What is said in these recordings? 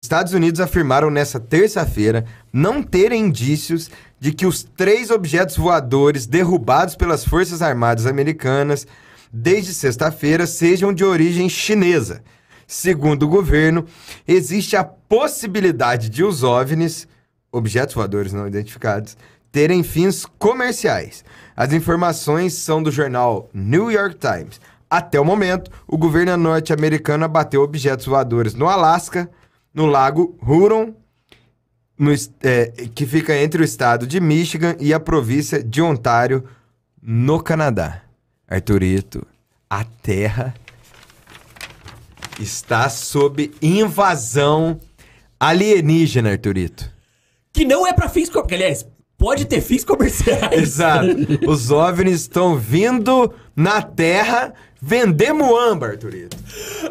Estados Unidos afirmaram nesta terça-feira não terem indícios de que os três objetos voadores derrubados pelas Forças Armadas Americanas desde sexta-feira sejam de origem chinesa. Segundo o governo, existe a possibilidade de os OVNIs, objetos voadores não identificados, terem fins comerciais. As informações são do jornal New York Times. Até o momento, o governo norte-americano abateu objetos voadores no Alasca, no lago Huron, no, é, que fica entre o estado de Michigan e a província de Ontário, no Canadá. Arthurito, a Terra está sob invasão alienígena, Arthurito. Que não é para fins... Aliás, pode ter fins comerciais. Exato. Os OVNIs estão vindo na Terra vender muamba, Arturito.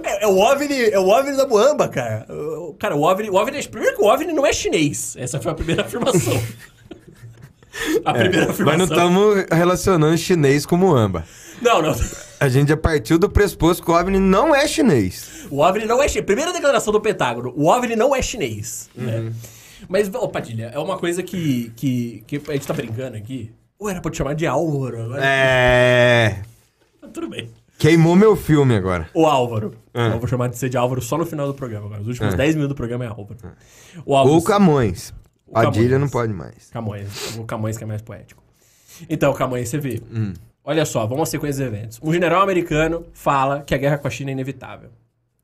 É, é, o OVNI, é o OVNI da muamba, cara. Cara, o OVNI, o OVNI, é, primeiro que o OVNI não é chinês. Essa foi a primeira afirmação. a é, primeira afirmação. Mas não estamos relacionando chinês com muamba. Não, não. A gente já partiu do pressuposto que o OVNI não é chinês. O OVNI não é chinês. Primeira declaração do Pentágono, o OVNI não é chinês, né? uhum. né? Mas, ô, Padilha, é uma coisa que, que, que a gente tá brincando aqui. Ou era pra te chamar de Álvaro agora? É. Tá tudo bem. Queimou meu filme agora. O Álvaro. Ah. Eu vou chamar de ser de Álvaro só no final do programa agora. Os últimos ah. 10 minutos do programa é Álvaro. O Álvaro. Ou Camões. O Padilha Camões. não pode mais. Camões. O Camões que é mais poético. Então, Camões, você vê. Hum. Olha só, vamos à sequência dos eventos. Um general americano fala que a guerra com a China é inevitável.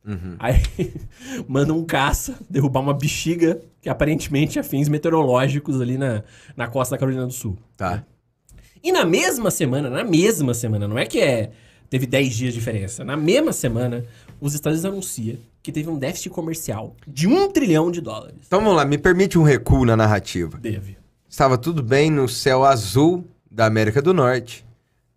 Uhum. Aí manda um caça derrubar uma bexiga que aparentemente é fins meteorológicos ali na, na costa da Carolina do Sul. Tá. E na mesma semana, na mesma semana, não é que é teve 10 dias de diferença. Na mesma semana, os Estados Unidos anunciam que teve um déficit comercial de um trilhão de dólares. Então vamos lá, me permite um recuo na narrativa. Deve. Estava tudo bem no céu azul da América do Norte,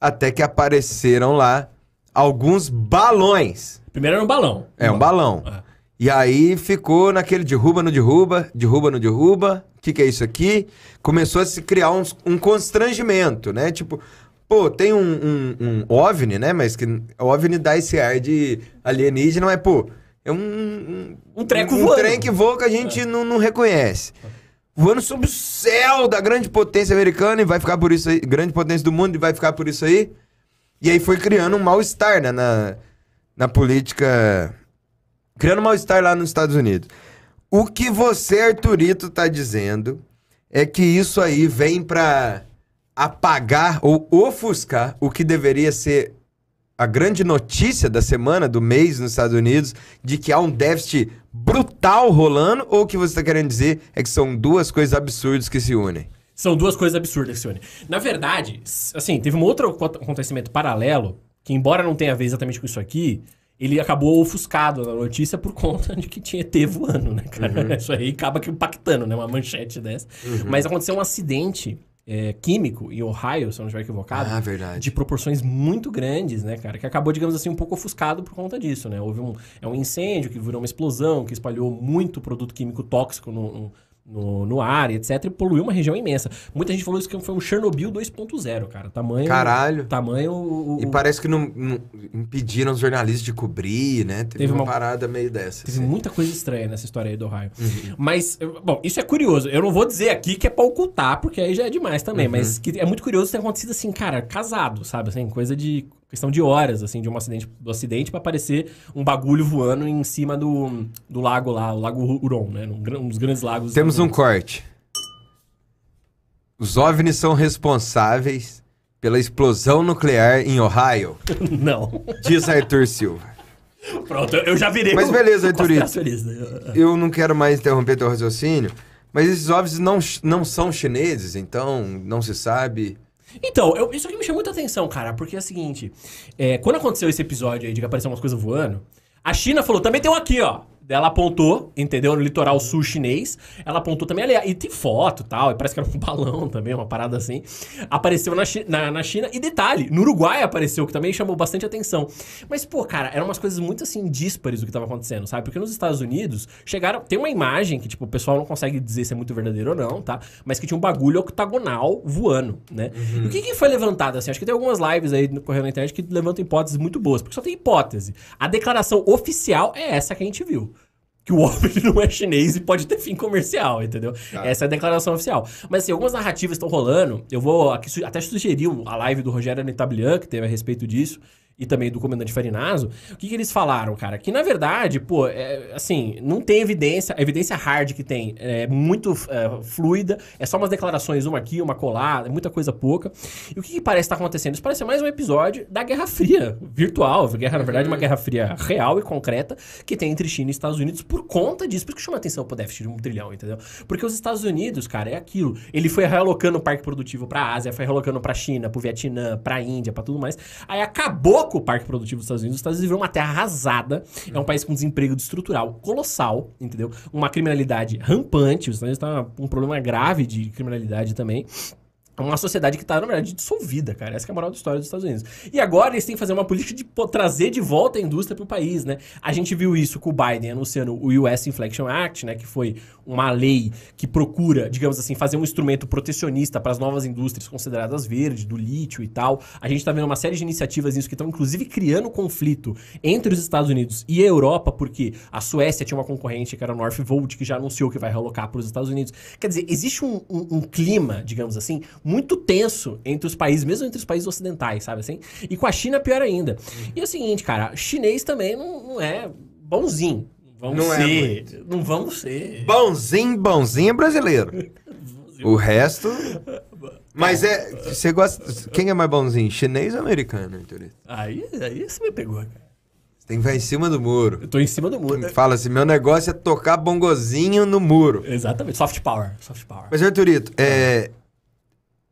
até que apareceram lá alguns balões Primeiro era um balão. É, um balão. É. E aí ficou naquele derruba, não derruba, derruba, não derruba, o que, que é isso aqui? Começou a se criar um, um constrangimento, né? Tipo, pô, tem um, um, um, OVNI, né? Mas que OVNI dá esse ar de alienígena, mas, pô, é um... Um, um treco um, um voando. Um trem que voa que a gente é. não, não reconhece. Voando sob o céu da grande potência americana e vai ficar por isso aí, grande potência do mundo e vai ficar por isso aí. E aí foi criando um mal-estar, né? Na, na política. criando mal-estar lá nos Estados Unidos. O que você, Arthurito, tá dizendo é que isso aí vem para apagar ou ofuscar o que deveria ser a grande notícia da semana, do mês nos Estados Unidos, de que há um déficit brutal rolando, ou o que você está querendo dizer é que são duas coisas absurdas que se unem? São duas coisas absurdas que se unem. Na verdade, assim, teve um outro acontecimento paralelo que embora não tenha a ver exatamente com isso aqui, ele acabou ofuscado na notícia por conta de que tinha ET voando, né, cara? Uhum. Isso aí acaba impactando, né? Uma manchete dessa. Uhum. Mas aconteceu um acidente é, químico em Ohio, se eu não estiver equivocado, ah, verdade. de proporções muito grandes, né, cara? Que acabou, digamos assim, um pouco ofuscado por conta disso, né? Houve um, é um incêndio que virou uma explosão, que espalhou muito produto químico tóxico no, no no, no ar, etc. E poluiu uma região imensa. Muita gente falou isso que foi um Chernobyl 2.0, cara. Tamanho. Caralho. Tamanho. O, o, e parece que não, não, impediram os jornalistas de cobrir, né? Teve, teve uma, uma, parada meio dessa. Teve assim. muita coisa estranha nessa história aí do Ohio. Uhum. Mas, bom, isso é curioso. Eu não vou dizer aqui que é pra ocultar, porque aí já é demais também. Uhum. Mas que é muito curioso ter acontecido assim, cara, casado, sabe? Assim, coisa de questão de horas, assim, de um acidente do acidente para aparecer um bagulho voando em cima do, do lago lá, o Lago Huron, né? Um, dos grandes lagos. Temos um corte. Os OVNIs são responsáveis pela explosão nuclear em Ohio? Não. Diz Arthur Silva. Pronto, eu já virei. Mas beleza, Arthur. Né? Eu não quero mais interromper teu raciocínio, mas esses OVNIs não, não são chineses, então não se sabe então, eu, isso aqui me chamou muita atenção, cara, porque é o seguinte: é, quando aconteceu esse episódio aí de que apareceu umas coisas voando, a China falou: também tem um aqui, ó. Ela apontou, entendeu? No litoral sul chinês. Ela apontou também ali. E tem foto tal, e parece que era um balão também, uma parada assim. Apareceu na, chi na, na, China. E detalhe, no Uruguai apareceu, que também chamou bastante atenção. Mas, pô, cara, eram umas coisas muito assim díspares do que tava acontecendo, sabe? Porque nos Estados Unidos chegaram. Tem uma imagem que, tipo, o pessoal não consegue dizer se é muito verdadeiro ou não, tá? Mas que tinha um bagulho octagonal voando, né? Uhum. O que, que foi levantado, assim? Acho que tem algumas lives aí correndo na internet que levantam hipóteses muito boas, porque só tem hipótese. A declaração oficial é essa que a gente viu que o homem não é chinês e pode ter fim comercial, entendeu? Tá. Essa é a declaração oficial. Mas assim, algumas narrativas estão rolando. Eu vou aqui, até sugerir a live do Rogério Anitablian, que teve a respeito disso e também do comandante Farinaso, o que, que eles falaram, cara? Que na verdade, pô, é, assim, não tem evidência, a evidência hard que tem é muito é, fluida, é só umas declarações, uma aqui, uma colada, é muita coisa pouca. E o que, que parece estar tá acontecendo? Isso parece mais um episódio da Guerra Fria virtual, guerra, na verdade, uma uhum. Guerra Fria real e concreta que tem entre China e Estados Unidos por conta disso. Por que chama atenção pro déficit de um trilhão, entendeu? Porque os Estados Unidos, cara, é aquilo. Ele foi realocando o parque produtivo pra Ásia, foi realocando pra China, pro Vietnã, pra Índia, pra tudo mais. Aí acabou pouco o parque produtivo dos Estados Unidos. Os Estados Unidos virou uma terra arrasada. É um país com desemprego estrutural colossal, entendeu? Uma criminalidade rampante. Os Estados Unidos tá um problema grave de criminalidade também. É uma sociedade que está, na verdade, dissolvida, cara. Essa é a moral da história dos Estados Unidos. E agora eles têm que fazer uma política de pô, trazer de volta a indústria para o país, né? A gente viu isso com o Biden anunciando o US Inflation Act, né? Que foi uma lei que procura, digamos assim, fazer um instrumento protecionista para as novas indústrias consideradas verdes, do lítio e tal. A gente está vendo uma série de iniciativas nisso que estão, inclusive, criando conflito entre os Estados Unidos e a Europa, porque a Suécia tinha uma concorrente que era a Northvolt, que já anunciou que vai relocar para os Estados Unidos. Quer dizer, existe um, um, um clima, digamos assim, muito tenso entre os países, mesmo entre os países ocidentais, sabe assim? E com a China, pior ainda. Uhum. E é o seguinte, cara, chinês também não, não é bonzinho. Vamos não é ser. É não vamos ser. Bonzinho, bonzinho é brasileiro. o resto. Mas é. Você gosta. Quem é mais bonzinho? Chinês ou americano, Heitorito? Aí, aí você me pegou, cara. Você tem que vai em cima do muro. Eu tô em cima do muro. Fala assim: meu negócio é tocar bongozinho no muro. Exatamente. Soft power. Soft power. Mas, Arthurito, é. é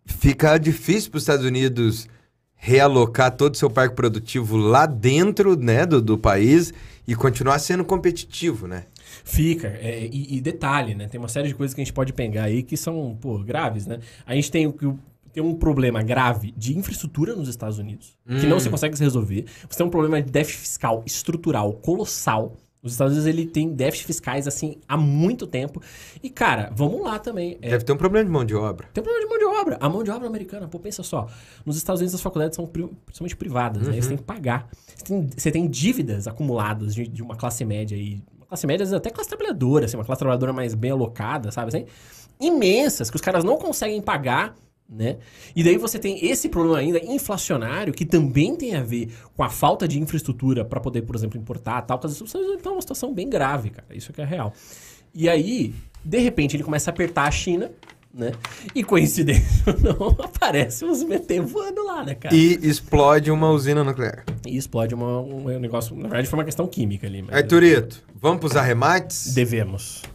fica difícil para os Estados Unidos realocar todo o seu parque produtivo lá dentro né, do, do país e continuar sendo competitivo, né? Fica. É, e, e, detalhe, né? Tem uma série de coisas que a gente pode pegar aí que são, pô, graves, né? A gente tem o que tem um problema grave de infraestrutura nos Estados Unidos, hum. que não hum. se consegue resolver. Você tem um problema de déficit fiscal estrutural colossal. Os Estados Unidos ele tem déficits fiscais assim há muito tempo. E cara, vamos lá também. É Deve ter um problema de mão de obra. Tem um problema de mão de obra. A mão de obra americana, pô, pensa só. Nos Estados Unidos as faculdades são pri... principalmente privadas, né? uhum. né? Você tem que pagar. Você tem, você tem dívidas acumuladas de, de, uma classe média e uma classe média até classe trabalhadora, assim, uma classe trabalhadora mais bem alocada, sabe assim? Imensas que os caras não conseguem pagar né? E daí você tem esse problema ainda inflacionário que também tem a ver com a falta de infraestrutura para poder, por exemplo, importar tal. As uma estão numa situação bem grave, cara. Isso é que é real. E aí, de repente, ele começa a apertar a China, né? E coincidência ou não, aparece os BT voando lá, né, cara? E explode uma usina nuclear. E explode uma, um negócio. Na verdade, foi uma questão química ali. Mas... Turito, vamos para os arremates? Devemos.